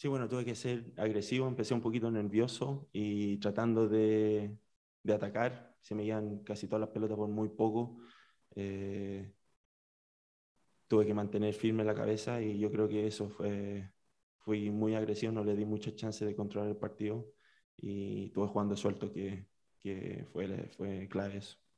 Sí, bueno, tuve que ser agresivo, empecé un poquito nervioso y tratando de, atacar. Se me iban casi todas las pelotas por muy poco. Eh, tuve que mantener firme la cabeza y yo creo que eso fue, fui muy agresivo, no le di muchas chances de controlar el partido y tuve jugando suelto que, que fue, fue clave eso.